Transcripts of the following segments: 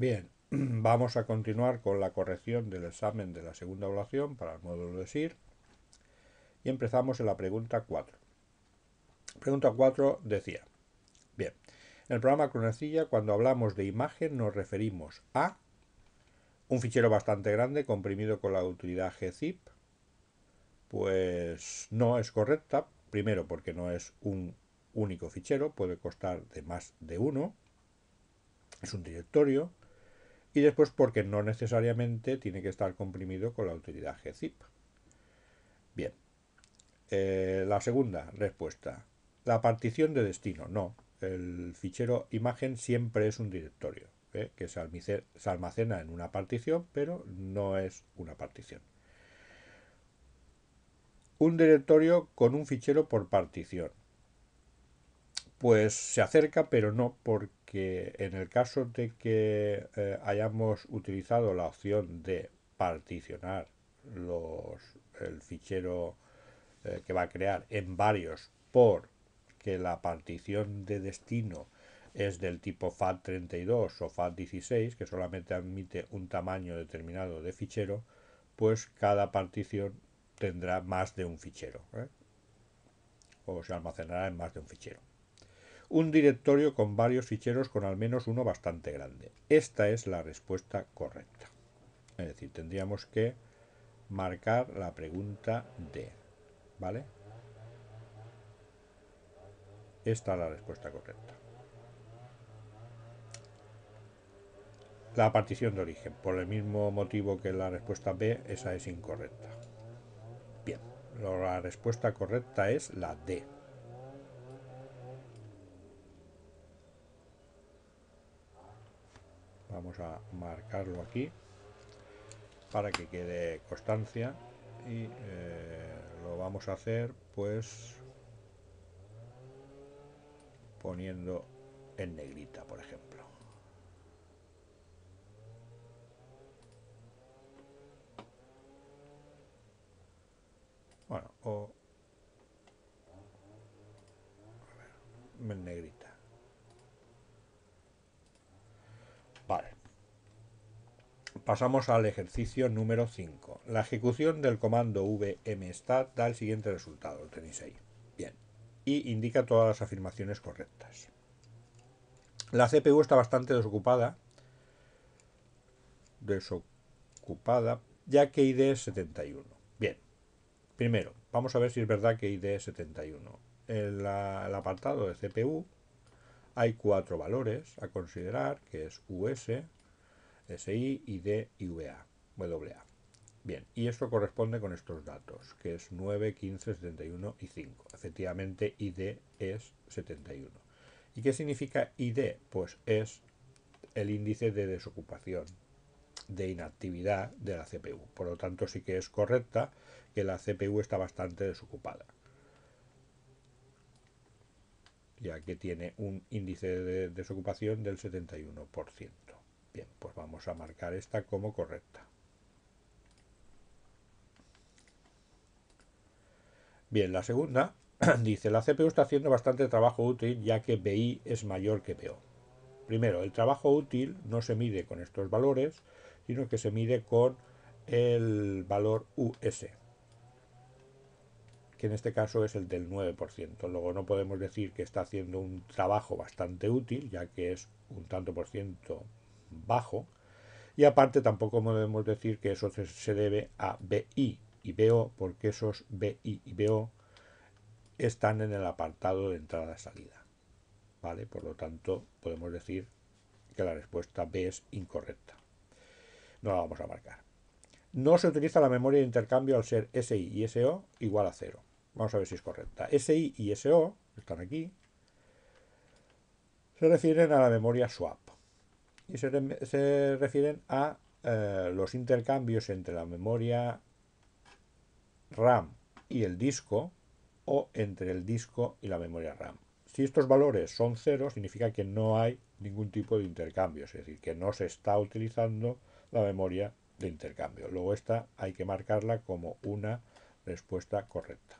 Bien, vamos a continuar con la corrección del examen de la segunda evaluación para el módulo de SIR y empezamos en la pregunta 4. Pregunta 4 decía, bien, en el programa cronacilla cuando hablamos de imagen nos referimos a un fichero bastante grande comprimido con la utilidad gzip, pues no es correcta, primero porque no es un único fichero, puede costar de más de uno, es un directorio, y después porque no necesariamente tiene que estar comprimido con la utilidad gzip. Bien, eh, la segunda respuesta, la partición de destino. No, el fichero imagen siempre es un directorio ¿eh? que se almacena en una partición, pero no es una partición. Un directorio con un fichero por partición pues se acerca, pero no, porque en el caso de que eh, hayamos utilizado la opción de particionar los, el fichero eh, que va a crear en varios por que la partición de destino es del tipo FAT32 o FAT16, que solamente admite un tamaño determinado de fichero, pues cada partición tendrá más de un fichero ¿eh? o se almacenará en más de un fichero un directorio con varios ficheros con al menos uno bastante grande. Esta es la respuesta correcta. Es decir, tendríamos que marcar la pregunta D. ¿Vale? Esta es la respuesta correcta. La partición de origen. Por el mismo motivo que la respuesta B, esa es incorrecta. Bien, la respuesta correcta es la D. vamos a marcarlo aquí para que quede constancia y eh, lo vamos a hacer pues poniendo en negrita por ejemplo bueno o en negrita Pasamos al ejercicio número 5. La ejecución del comando vmstat da el siguiente resultado, lo tenéis ahí. Bien. Y indica todas las afirmaciones correctas. La CPU está bastante desocupada. Desocupada, ya que ID es 71. Bien. Primero, vamos a ver si es verdad que ID es 71. En el apartado de CPU hay cuatro valores a considerar, que es US, SI, ID y VA, WA. Bien, y esto corresponde con estos datos, que es 9, 15, 71 y 5. Efectivamente, ID es 71. ¿Y qué significa ID? Pues es el índice de desocupación, de inactividad de la CPU. Por lo tanto, sí que es correcta que la CPU está bastante desocupada. Ya que tiene un índice de desocupación del 71%. Bien, pues vamos a marcar esta como correcta. Bien, la segunda dice, la CPU está haciendo bastante trabajo útil ya que BI es mayor que PO. Primero, el trabajo útil no se mide con estos valores, sino que se mide con el valor US, que en este caso es el del 9%. Luego no podemos decir que está haciendo un trabajo bastante útil, ya que es un tanto por ciento bajo. Y aparte tampoco podemos decir que eso se debe a BI y BO, porque esos BI y BO están en el apartado de entrada-salida. ¿Vale? Por lo tanto, podemos decir que la respuesta B es incorrecta. No la vamos a marcar. No se utiliza la memoria de intercambio al ser SI y SO igual a cero. Vamos a ver si es correcta. SI y SO, están aquí, se refieren a la memoria swap y se, refieren a eh, los intercambios entre la memoria RAM y el disco o entre el disco y la memoria RAM. Si estos valores son cero, significa que no hay ningún tipo de intercambio, es decir, que no se está utilizando la memoria de intercambio. Luego esta hay que marcarla como una respuesta correcta.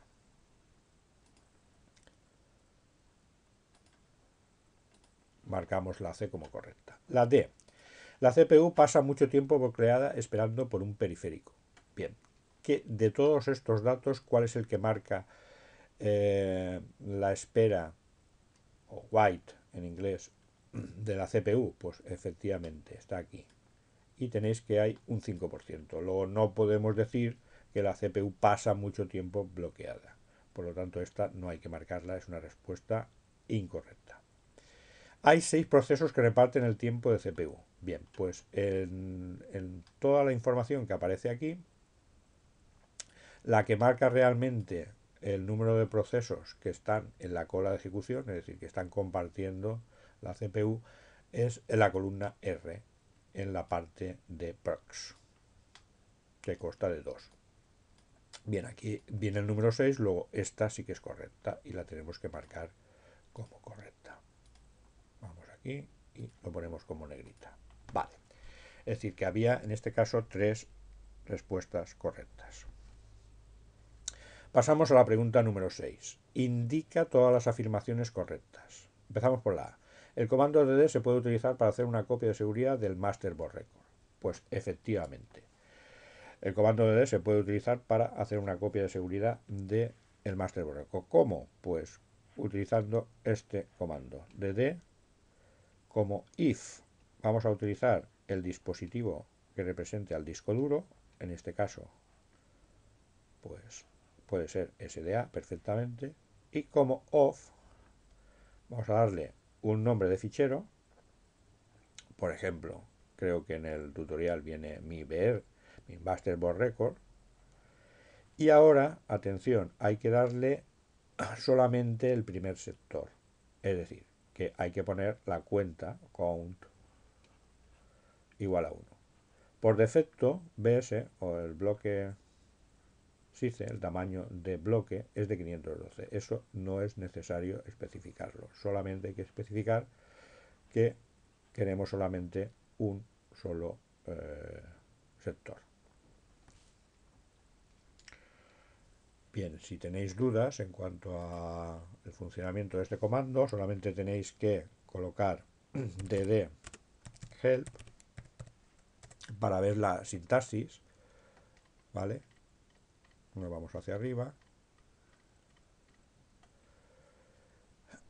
marcamos la C como correcta. La D. La CPU pasa mucho tiempo bloqueada esperando por un periférico. Bien, ¿Qué de todos estos datos, ¿cuál es el que marca eh, la espera o white en inglés de la CPU? Pues efectivamente, está aquí. Y tenéis que hay un 5%. Luego no podemos decir que la CPU pasa mucho tiempo bloqueada. Por lo tanto, esta no hay que marcarla, es una respuesta incorrecta. Hay seis procesos que reparten el tiempo de CPU. Bien, pues en, toda la información que aparece aquí, la que marca realmente el número de procesos que están en la cola de ejecución, es decir, que están compartiendo la CPU, es en la columna R, en la parte de procs, que consta de 2. Bien, aquí viene el número 6, luego esta sí que es correcta y la tenemos que marcar como correcta y lo ponemos como negrita. Vale. Es decir, que había en este caso tres respuestas correctas. Pasamos a la pregunta número 6. Indica todas las afirmaciones correctas. Empezamos por la A. El comando DD se puede utilizar para hacer una copia de seguridad del master record. Pues efectivamente. El comando DD se puede utilizar para hacer una copia de seguridad del de master record. ¿Cómo? Pues utilizando este comando. DD como if vamos a utilizar el dispositivo que represente al disco duro, en este caso pues puede ser SDA perfectamente, y como off vamos a darle un nombre de fichero, por ejemplo, creo que en el tutorial viene mi BR, mi Masterboard Record, y ahora, atención, hay que darle solamente el primer sector, es decir, hay que poner la cuenta count igual a 1. Por defecto, BS o el bloque sí e, el tamaño de bloque, es de 512. Eso no es necesario especificarlo. Solamente hay que especificar que queremos solamente un solo eh, sector. Bien, si tenéis dudas en cuanto al funcionamiento de este comando, solamente tenéis que colocar dd help para ver la sintaxis, ¿vale? Nos vamos hacia arriba.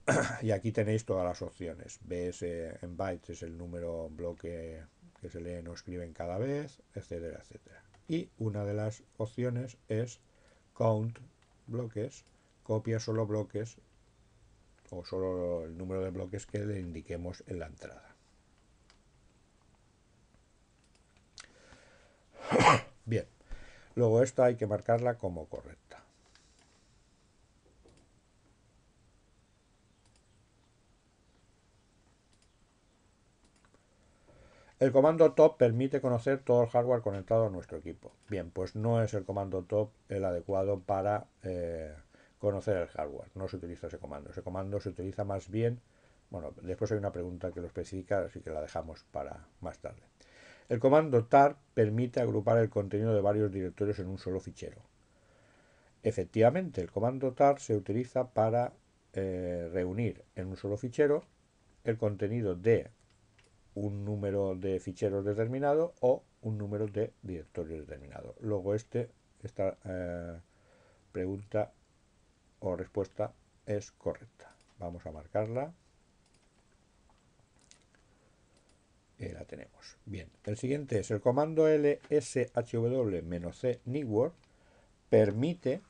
Y aquí tenéis todas las opciones. BS eh, en bytes es el número bloque que se leen o escriben cada vez, etcétera, etcétera. Y una de las opciones es count bloques, copia solo bloques o solo el número de bloques que le indiquemos en la entrada. Bien, luego esto hay que marcarla como correcta. El comando top permite conocer todo el hardware conectado a nuestro equipo. Bien, pues no es el comando top el adecuado para eh, conocer el hardware. No se utiliza ese comando. Ese comando se utiliza más bien... Bueno, después hay una pregunta que lo especifica, así que la dejamos para más tarde. El comando tar permite agrupar el contenido de varios directorios en un solo fichero. Efectivamente, el comando tar se utiliza para eh, reunir en un solo fichero el contenido de un número de ficheros determinado o un número de directorio determinado. Luego este, esta eh, pregunta o respuesta es correcta. Vamos a marcarla. Y eh, la tenemos. Bien, el siguiente es el comando lshw-c network permite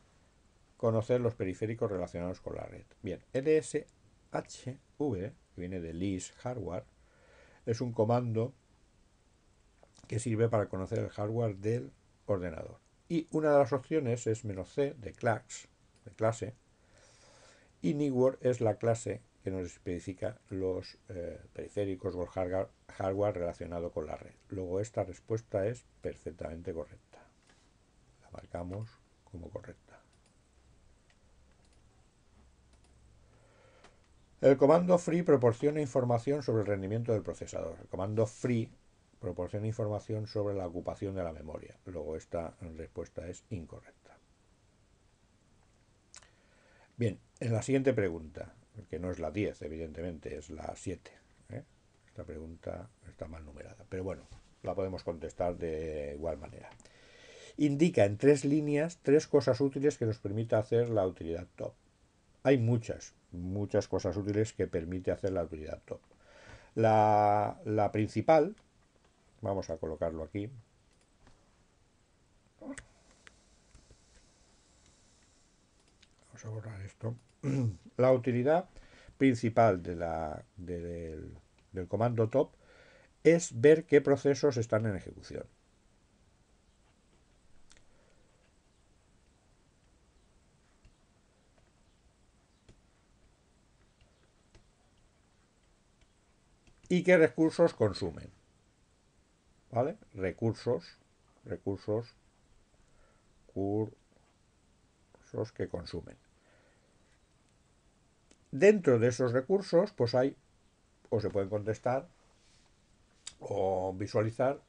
conocer los periféricos relacionados con la red. Bien, Lshw que viene de list hardware, es un comando que sirve para conocer el hardware del ordenador. Y una de las opciones es "-c", de class, de clase, y network es la clase que nos especifica los eh, periféricos o el hardware relacionado con la red. Luego esta respuesta es perfectamente correcta. La marcamos como correcta. El comando free proporciona información sobre el rendimiento del procesador. El comando free proporciona información sobre la ocupación de la memoria. Luego esta respuesta es incorrecta. Bien, en la siguiente pregunta, que no es la 10, evidentemente, es la 7. ¿eh? Esta pregunta está mal numerada, pero bueno, la podemos contestar de igual manera. Indica en tres líneas tres cosas útiles que nos permita hacer la utilidad top. Hay muchas, muchas cosas útiles que permite hacer la utilidad top. La, principal, vamos a colocarlo aquí. Vamos a borrar esto. La utilidad principal de la, del comando top es ver qué procesos están en ejecución. y qué recursos consumen. ¿Vale? Recursos, recursos, Recursos que consumen. Dentro de esos recursos, pues hay, o se pueden contestar o visualizar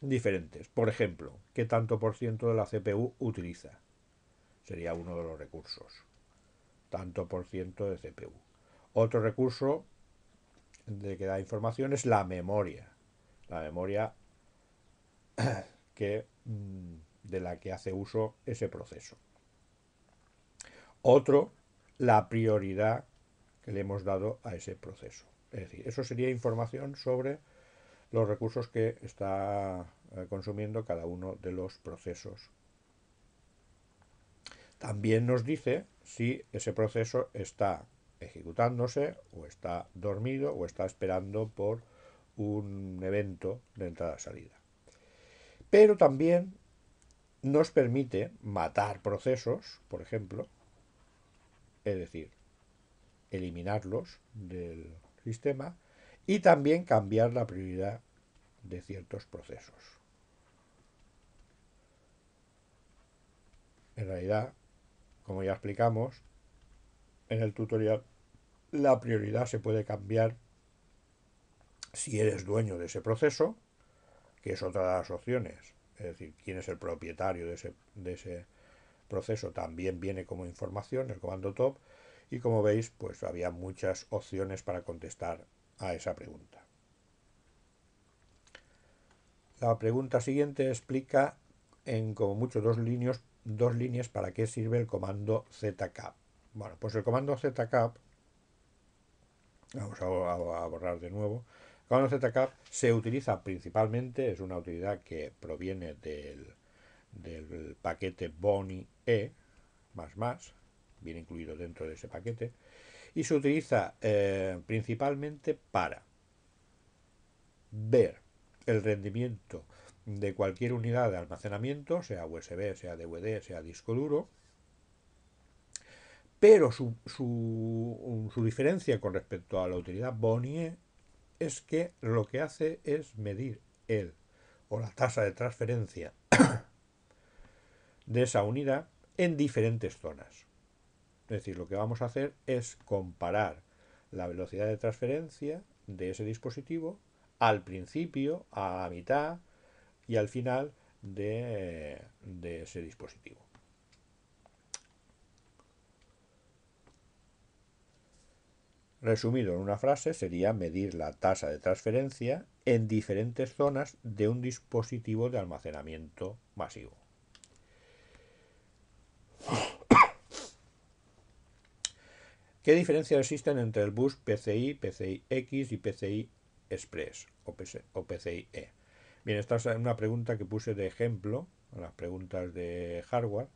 diferentes. Por ejemplo, ¿qué tanto por ciento de la CPU utiliza? Sería uno de los recursos. Tanto por ciento de CPU. Otro recurso de que da información es la memoria. La memoria que, mm, de la que hace uso ese proceso. Otro, la prioridad que le hemos dado a ese proceso. Es decir, eso sería información sobre los recursos que está eh, consumiendo cada uno de los procesos. También nos dice si ese proceso está ejecutándose o está dormido o está esperando por un evento de entrada-salida. Pero también nos permite matar procesos, por ejemplo, es decir, eliminarlos del sistema y también cambiar la prioridad de ciertos procesos. En realidad, como ya explicamos en el tutorial la prioridad se puede cambiar si eres dueño de ese proceso, que es otra de las opciones. Es decir, quién es el propietario de ese, proceso también viene como información, el comando top. Y como veis, pues había muchas opciones para contestar a esa pregunta. La pregunta siguiente explica en como mucho dos líneas, dos líneas para qué sirve el comando zcap. Bueno, pues el comando zcap Vamos a, borrar de nuevo. Canon se utiliza principalmente, es una utilidad que proviene del, del paquete Boni E, más viene incluido dentro de ese paquete, y se utiliza eh, principalmente para ver el rendimiento de cualquier unidad de almacenamiento, sea USB, sea DVD, sea disco duro, pero su, diferencia con respecto a la utilidad Bonnier es que lo que hace es medir el o la tasa de transferencia de esa unidad en diferentes zonas. Es decir, lo que vamos a hacer es comparar la velocidad de transferencia de ese dispositivo al principio, a la mitad y al final de ese dispositivo. Resumido en una frase, sería medir la tasa de transferencia en diferentes zonas de un dispositivo de almacenamiento masivo. ¿Qué diferencias existen entre el bus PCI, PCI-X y PCI Express o, PCI-E? Bien, esta es una pregunta que puse de ejemplo, las preguntas de hardware.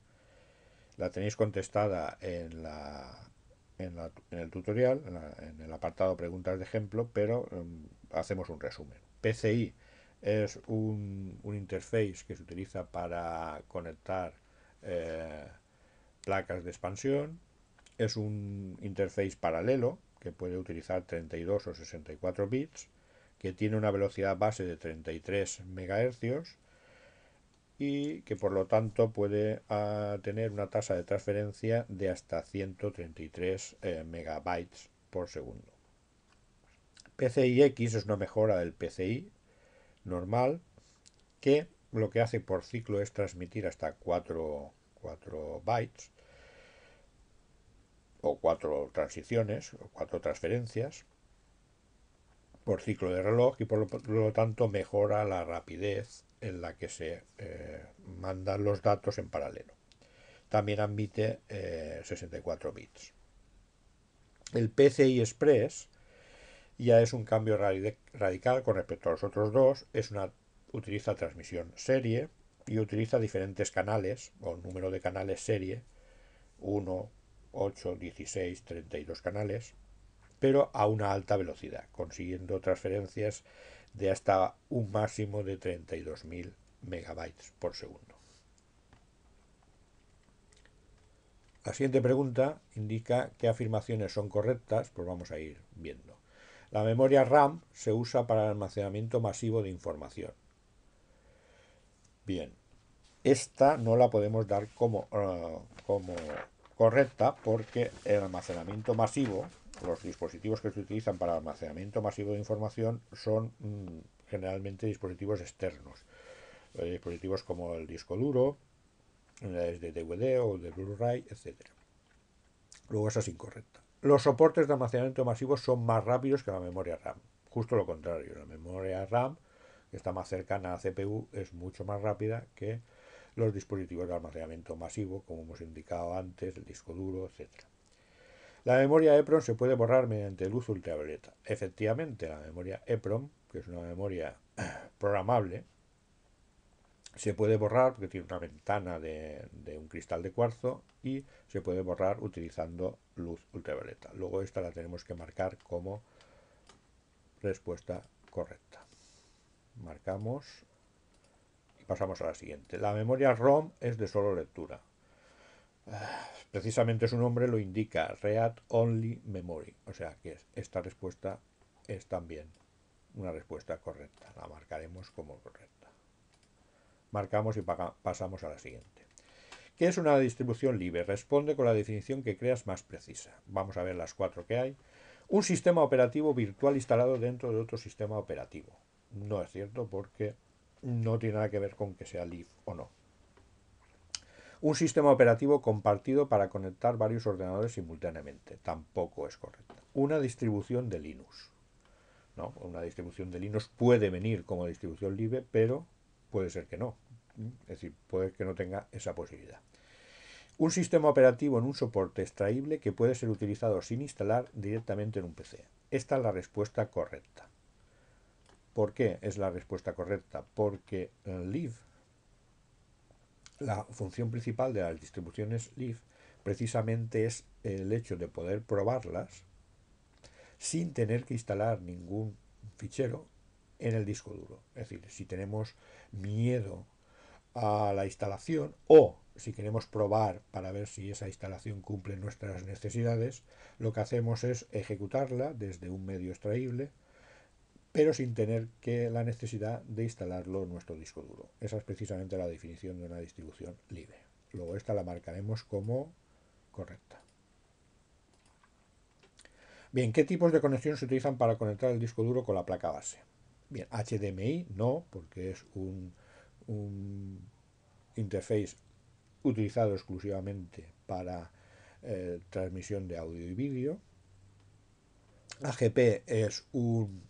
La tenéis contestada en la en, la, en el tutorial, en, el apartado preguntas de ejemplo, pero em, hacemos un resumen. PCI es un, un interface que se utiliza para conectar eh, placas de expansión. Es un interface paralelo que puede utilizar 32 o 64 bits, que tiene una velocidad base de 33 MHz y que por lo tanto puede ah, tener una tasa de transferencia de hasta 133 eh, megabytes por segundo. PCI-X es una mejora del PCI normal que lo que hace por ciclo es transmitir hasta 4, bytes o 4 transiciones o 4 transferencias por ciclo de reloj y por lo tanto mejora la rapidez en la que se eh, mandan los datos en paralelo. También admite 64 eh, bits. El PCI Express ya es un cambio radical con respecto a los otros dos. Es una, utiliza transmisión serie y utiliza diferentes canales o número de canales serie 1, 8, 16, 32 canales, pero a una alta velocidad, consiguiendo transferencias de hasta un máximo de 32.000 megabytes por segundo. La siguiente pregunta indica qué afirmaciones son correctas, pues vamos a ir viendo. La memoria RAM se usa para el almacenamiento masivo de información. Bien, esta no la podemos dar como, ah, como correcta porque el almacenamiento masivo los dispositivos que se utilizan para almacenamiento masivo de información son mm, generalmente dispositivos externos. Eh, dispositivos como el disco duro, desde eh, de DVD o de Blu-ray, etc. Luego esa es incorrecta. Los soportes de almacenamiento masivo son más rápidos que la memoria RAM. Justo lo contrario, la memoria RAM, que está más cercana a la CPU, es mucho más rápida que los dispositivos de almacenamiento masivo, como hemos indicado antes, el disco duro, etcétera. La memoria EEPROM se puede borrar mediante luz ultravioleta. Efectivamente, la memoria EEPROM, que es una memoria programable, se puede borrar porque tiene una ventana de, de, un cristal de cuarzo y se puede borrar utilizando luz ultravioleta. Luego esta la tenemos que marcar como respuesta correcta. Marcamos y pasamos a la siguiente. La memoria ROM es de solo lectura. Ah, precisamente su nombre lo indica, Read Only Memory. O sea que esta respuesta es también una respuesta correcta. La marcaremos como correcta. Marcamos y pasamos a la siguiente. ¿Qué es una distribución libre? Responde con la definición que creas más precisa. Vamos a ver las cuatro que hay. Un sistema operativo virtual instalado dentro de otro sistema operativo. No es cierto porque no tiene nada que ver con que sea libre o no un sistema operativo compartido para conectar varios ordenadores simultáneamente. Tampoco es correcto. Una distribución de Linux. ¿no? Una distribución de Linux puede venir como distribución libre, pero puede ser que no. Es decir, puede que no tenga esa posibilidad. Un sistema operativo en un soporte extraíble que puede ser utilizado sin instalar directamente en un PC. Esta es la respuesta correcta. ¿Por qué es la respuesta correcta? Porque Live la función principal de las distribuciones live precisamente es el hecho de poder probarlas sin tener que instalar ningún fichero en el disco duro. Es decir, si tenemos miedo a la instalación o si queremos probar para ver si esa instalación cumple nuestras necesidades, lo que hacemos es ejecutarla desde un medio extraíble pero sin tener que la necesidad de instalarlo en nuestro disco duro. Esa es precisamente la definición de una distribución libre. Luego esta la marcaremos como correcta. Bien, ¿qué tipos de conexión se utilizan para conectar el disco duro con la placa base? Bien, HDMI no, porque es un, interface utilizado exclusivamente para eh, transmisión de audio y vídeo. AGP es un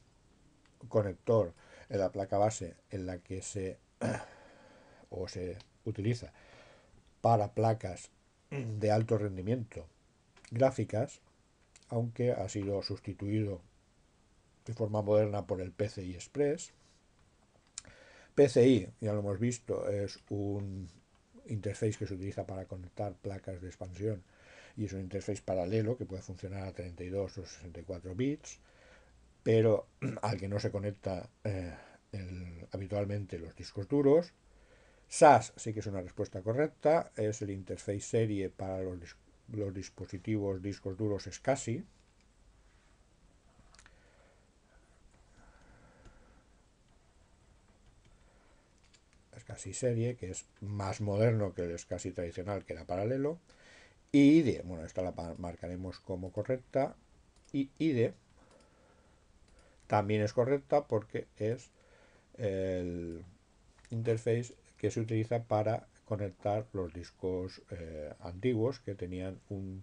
conector en la placa base en la que se o se utiliza para placas de alto rendimiento gráficas, aunque ha sido sustituido de forma moderna por el PCI Express. PCI, ya lo hemos visto, es un interface que se utiliza para conectar placas de expansión y es un interface paralelo que puede funcionar a 32 o 64 bits pero al que no se conecta eh, habitualmente los discos duros. SAS sí que es una respuesta correcta, es el interface serie para los, los dispositivos discos duros SCSI. SCSI serie, que es más moderno que el SCSI tradicional que era paralelo. Y IDE, bueno, esta la marcaremos como correcta. Y IDE también es correcta porque es el interface que se utiliza para conectar los discos eh, antiguos que tenían un,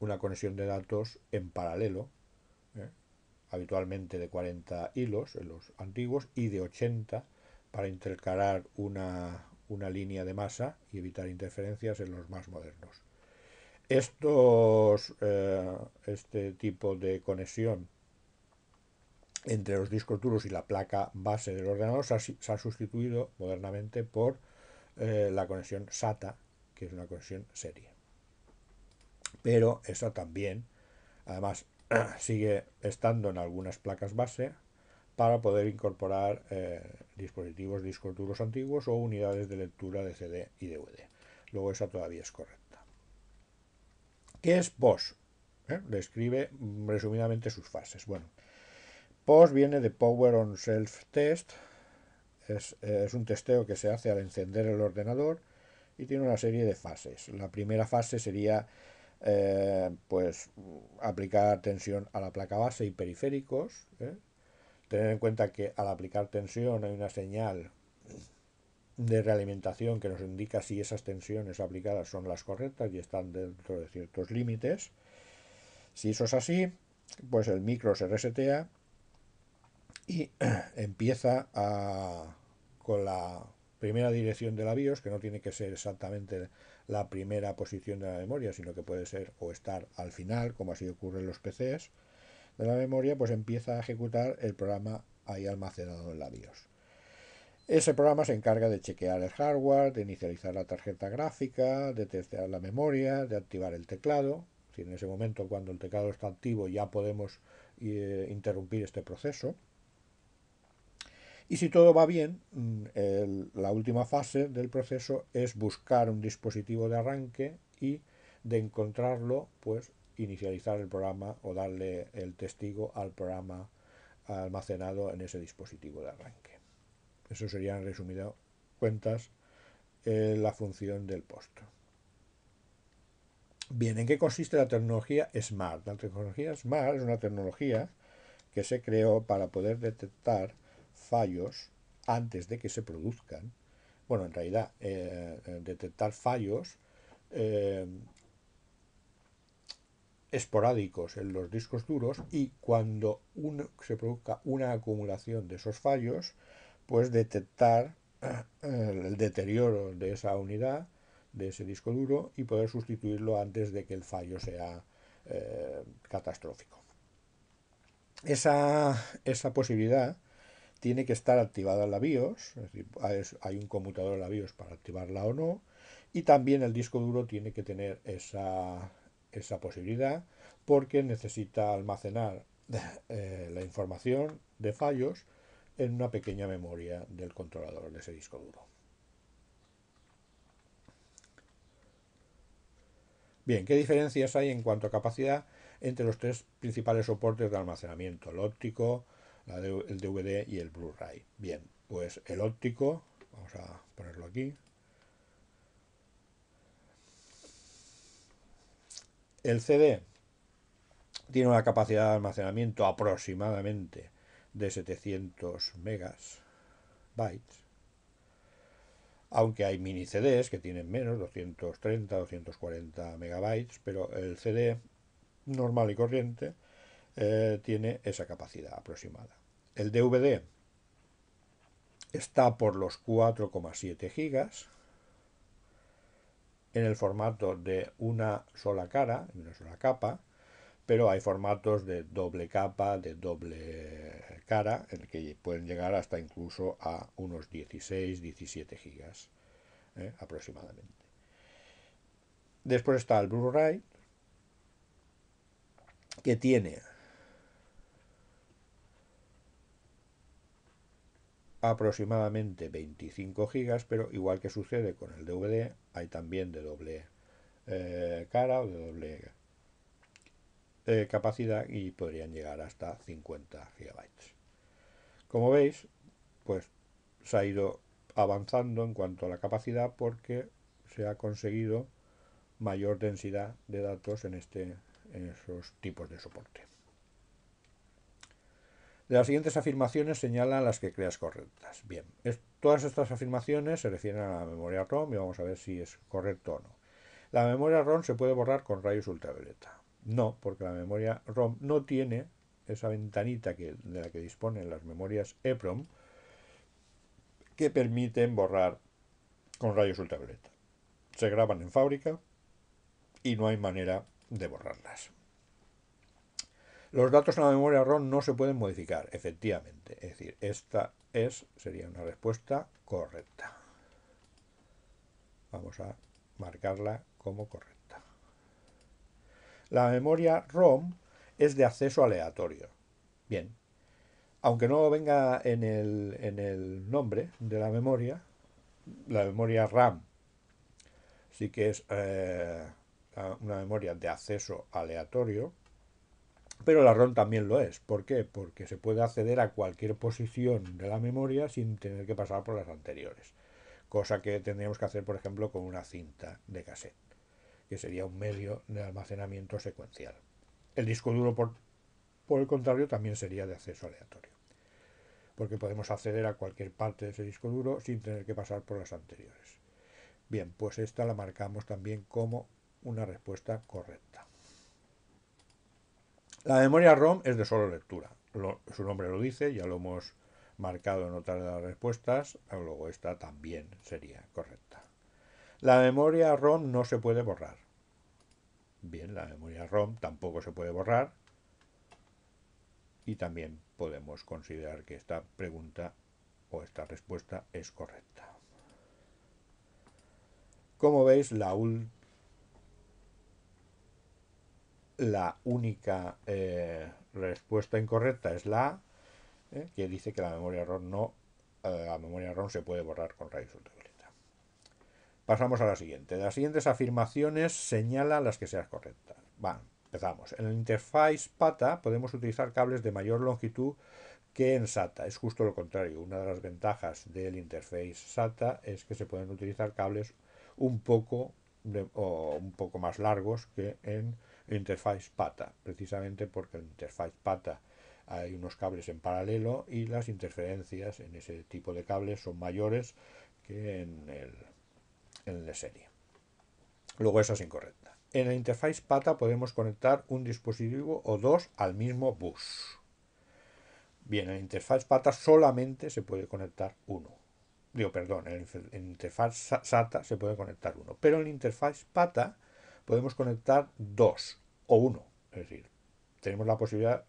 una conexión de datos en paralelo, ¿eh? habitualmente de 40 hilos en los antiguos y de 80 para intercalar una línea de masa y evitar interferencias en los más modernos estos, eh, este tipo de conexión entre los discos duros y la placa base del ordenador se ha, sustituido modernamente por eh, la conexión SATA, que es una conexión serie. Pero esta también, además, sigue estando en algunas placas base para poder incorporar eh, dispositivos discos duros antiguos o unidades de lectura de CD y DVD. Luego esa todavía es correcta. ¿Qué es POS? ¿Eh? Describe mm, resumidamente sus fases. Bueno, POS viene de Power on Self Test. Eh, es, un testeo que se hace al encender el ordenador y tiene una serie de fases. La primera fase sería eh, pues aplicar tensión a la placa base y periféricos. Tener en cuenta que al aplicar tensión hay una señal de realimentación que nos indica si esas tensiones aplicadas son las correctas y están dentro de ciertos límites. Si eso es así, pues el micro se resetea y empieza a, con la primera dirección de la BIOS, que no tiene que ser exactamente la primera posición de la memoria, sino que puede ser o estar al final, como así ocurre en los PCs de la memoria, pues empieza a ejecutar el programa ahí almacenado en la BIOS. Ese programa se encarga de chequear el hardware, de inicializar la tarjeta gráfica, de testear la memoria, de activar el teclado. Si en ese momento cuando el teclado está activo ya podemos eh, interrumpir este proceso. Y si todo va bien, mm, la última fase del proceso es buscar un dispositivo de arranque y de encontrarlo, pues inicializar el programa o darle el testigo al programa almacenado en ese dispositivo de arranque. Eso sería en resumidas cuentas eh, la función del post. Bien, ¿en qué consiste la tecnología SMART? La tecnología SMART es una tecnología que se creó para poder detectar fallos antes de que se produzcan. Bueno, en realidad, eh, detectar fallos eh, esporádicos en los discos duros y cuando se produzca una acumulación de esos fallos, pues detectar eh, el deterioro de esa unidad, de ese disco duro, y poder sustituirlo antes de que el fallo sea eh, catastrófico. Esa, posibilidad tiene que estar activada en la BIOS, es decir, hay un conmutador en la BIOS para activarla o no, y también el disco duro tiene que tener esa, posibilidad porque necesita almacenar eh, la información de fallos en una pequeña memoria del controlador de ese disco duro. Bien, ¿qué diferencias hay en cuanto a capacidad entre los tres principales soportes de almacenamiento? El óptico, el DVD y el Blu-ray. Bien, pues el óptico, vamos a ponerlo aquí. El CD tiene una capacidad de almacenamiento aproximadamente de 700 megabytes aunque hay mini CDs que tienen menos, 230, 240 megabytes, pero el CD normal y corriente eh, tiene esa capacidad aproximada. El DVD está por los 4,7 gigas en el formato de una sola cara, una sola capa, pero hay formatos de doble capa, de doble cara, en el que pueden llegar hasta incluso a unos 16-17 gigas ¿eh? aproximadamente. Después está el Blu-ray, que tiene aproximadamente 25 gigas, pero igual que sucede con el DVD, hay también de doble eh, cara o de doble eh, capacidad y podrían llegar hasta 50 gigabytes. Como veis, pues se ha ido avanzando en cuanto a la capacidad porque se ha conseguido mayor densidad de datos en, este, en esos tipos de soporte. De las siguientes afirmaciones señalan las que creas correctas. Bien, todas estas afirmaciones se refieren a la memoria ROM y vamos a ver si es correcto o no. La memoria ROM se puede borrar con rayos ultravioleta. No, porque la memoria ROM no tiene esa ventanita de la que disponen las memorias EPROM que permiten borrar con rayos ultravioleta. Se graban en fábrica y no hay manera de borrarlas. Los datos en la memoria ROM no se pueden modificar, efectivamente. Es decir, esta es, sería una respuesta correcta. Vamos a marcarla como correcta. La memoria ROM es de acceso aleatorio. Bien. Aunque no venga en el, nombre de la memoria, la memoria RAM sí que es eh, una memoria de acceso aleatorio, pero la ROM también lo es. ¿Por qué? Porque se puede acceder a cualquier posición de la memoria sin tener que pasar por las anteriores. Cosa que tendríamos que hacer, por ejemplo, con una cinta de cassette, que sería un medio de almacenamiento secuencial. El disco duro, por, el contrario, también sería de acceso aleatorio, porque podemos acceder a cualquier parte de ese disco duro sin tener que pasar por las anteriores. Bien, pues esta la marcamos también como una respuesta correcta. La memoria ROM es de solo lectura. su nombre lo dice, ya lo hemos marcado en otras de las respuestas, luego esta también sería correcta. La memoria ROM no se puede borrar. Bien, la memoria ROM tampoco se puede borrar. Y también podemos considerar que esta pregunta o esta respuesta es correcta. Como veis, la, única eh, respuesta incorrecta es la A, eh, que dice que la memoria ROM no, eh, la memoria ROM se puede borrar con raíz Pasamos a la siguiente. de Las siguientes afirmaciones señala las que sean correctas. Bueno, empezamos. En el interface PATA podemos utilizar cables de mayor longitud que en SATA. Es justo lo contrario. Una de las ventajas del interface SATA es que se pueden utilizar cables un poco, o un poco más largos que en interface PATA. Precisamente porque el interface PATA hay unos cables en paralelo y las interferencias en ese tipo de cables son mayores que en el en la serie. Luego esa es incorrecta. En la interfaz PATA podemos conectar un dispositivo o dos al mismo bus. Bien, en la interfaz PATA solamente se puede conectar uno. Digo, perdón, en la interfaz SATA se puede conectar uno. Pero en la interfaz PATA podemos conectar dos o uno. Es decir, tenemos la posibilidad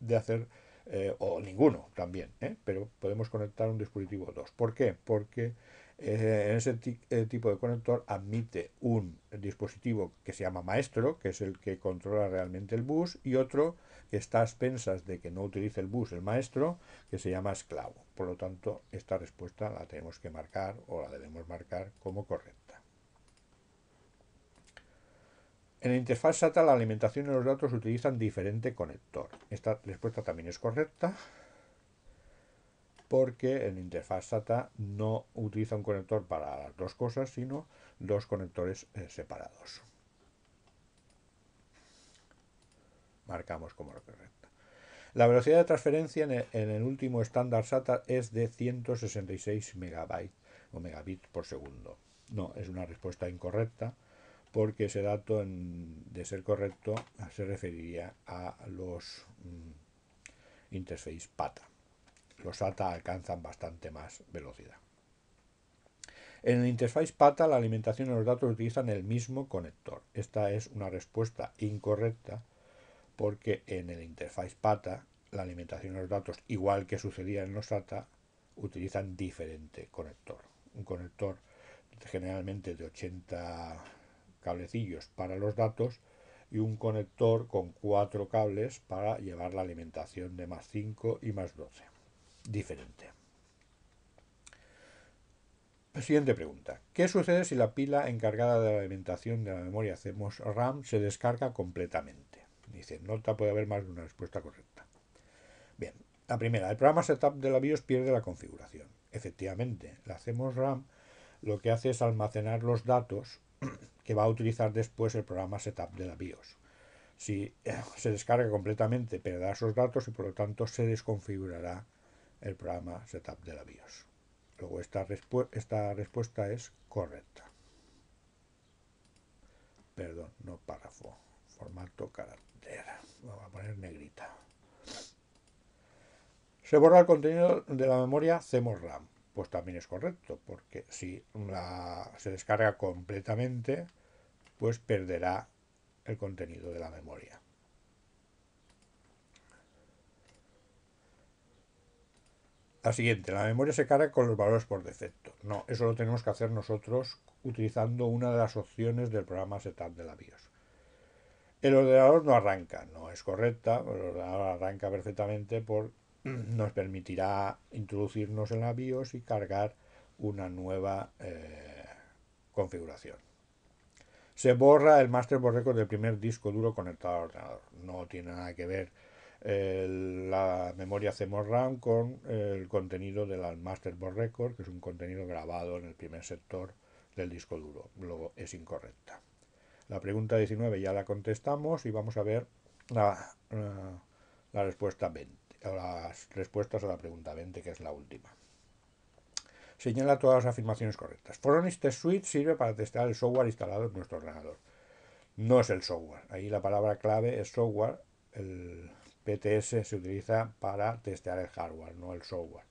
de hacer, eh, o ninguno también, ¿eh? pero podemos conectar un dispositivo o dos. ¿Por qué? Porque en ese eh, tipo de conector admite un dispositivo que se llama maestro, que es el que controla realmente el bus, y otro que está a expensas de que no utilice el bus el maestro, que se llama esclavo. Por lo tanto, esta respuesta la tenemos que marcar o la debemos marcar como correcta. En la interfaz SATA la alimentación y los datos utilizan diferente conector. Esta respuesta también es correcta porque el interfaz SATA no utiliza un conector para las dos cosas, sino dos conectores eh, separados. Marcamos como correcta. La velocidad de transferencia en el, último estándar SATA es de 166 megabytes o megabits por segundo. No, es una respuesta incorrecta porque ese dato, de ser correcto, se referiría a los mm, interfaces interface PATA los ATA alcanzan bastante más velocidad. En el interface PATA la alimentación de los datos utilizan el mismo conector. Esta es una respuesta incorrecta porque en el interface PATA la alimentación de los datos, igual que sucedía en los ATA, utilizan diferente conector. Un conector generalmente de 80 cablecillos para los datos y un conector con cuatro cables para llevar la alimentación de más 5 y más 12 diferente. Siguiente pregunta. ¿Qué sucede si la pila encargada de la alimentación de la memoria CMOS RAM se descarga completamente? Dice, nota puede haber más de una respuesta correcta. Bien, la primera, el programa setup de la BIOS pierde la configuración. Efectivamente, la CMOS RAM lo que hace es almacenar los datos que va a utilizar después el programa setup de la BIOS. Si se descarga completamente, perderá esos datos y por lo tanto se desconfigurará el programa setup de la BIOS. Luego esta, respuesta es correcta. Perdón, no párrafo, formato carácter. Vamos a poner negrita. Se borra el contenido de la memoria CMOS-RAM. Pues también es correcto, porque si se descarga completamente, pues perderá el contenido de la memoria. La siguiente, la memoria se carga con los valores por defecto. No, eso lo tenemos que hacer nosotros utilizando una de las opciones del programa setup de la BIOS. El ordenador no arranca, no es correcta, el ordenador arranca perfectamente por nos permitirá introducirnos en la BIOS y cargar una nueva eh, configuración. Se borra el master por record del primer disco duro conectado al ordenador. No tiene nada que ver la memoria RAM con el contenido del Master Record, que es un contenido grabado en el primer sector del disco duro. Luego es incorrecta. La pregunta 19 ya la contestamos y vamos a ver la, eh, la, respuesta 20, las respuestas a la pregunta 20, que es la última. Señala todas las afirmaciones correctas. Foronix Suite sirve para testar el software instalado en nuestro ordenador. No es el software. Ahí la palabra clave es software. PTS se utiliza para testear el hardware, no el software.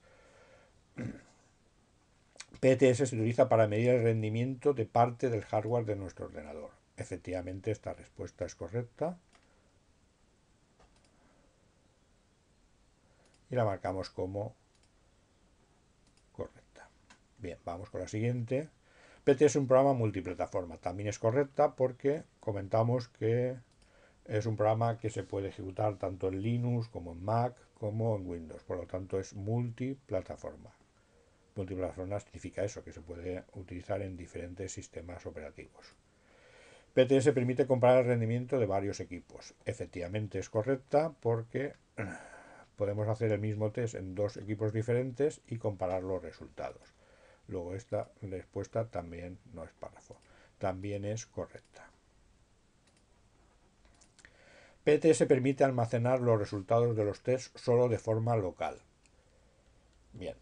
PTS se utiliza para medir el rendimiento de parte del hardware de nuestro ordenador. Efectivamente, esta respuesta es correcta. Y la marcamos como correcta. Bien, vamos con la siguiente. PTS es un programa multiplataforma. También es correcta porque comentamos que es un programa que se puede ejecutar tanto en Linux como en Mac como en Windows, por lo tanto es multiplataforma. Multiplataforma significa eso, que se puede utilizar en diferentes sistemas operativos. PTS permite comparar el rendimiento de varios equipos. Efectivamente es correcta porque podemos hacer el mismo test en dos equipos diferentes y comparar los resultados. Luego esta respuesta también no es párrafo, también es correcta. PTS permite almacenar los resultados de los tests solo de forma local. Bien.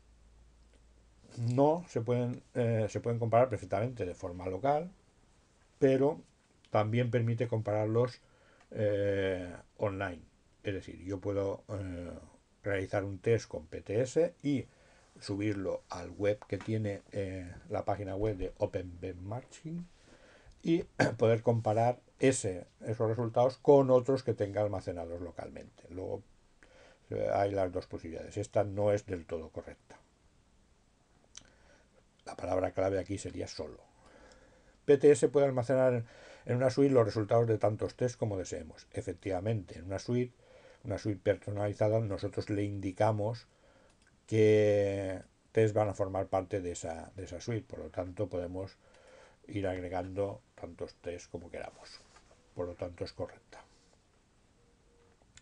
No se pueden, eh, se pueden comparar perfectamente de forma local, pero también permite compararlos eh, online. Es decir, yo puedo eh, realizar un test con PTS y subirlo al web que tiene la página web de Open y poder comparar ese, esos resultados con otros que tenga almacenados localmente. Luego eh, hay las dos posibilidades. Esta no es del todo correcta. La palabra clave aquí sería solo. PTS puede almacenar en una suite los resultados de tantos test como deseemos. Efectivamente, en una suite, una suite personalizada, nosotros le indicamos que test van a formar parte de de esa suite. Por lo tanto, podemos ir agregando tantos test como queramos. Por lo tanto es correcta.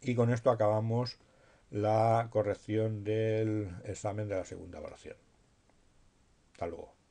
Y con esto acabamos la corrección del examen de la segunda evaluación. Hasta luego.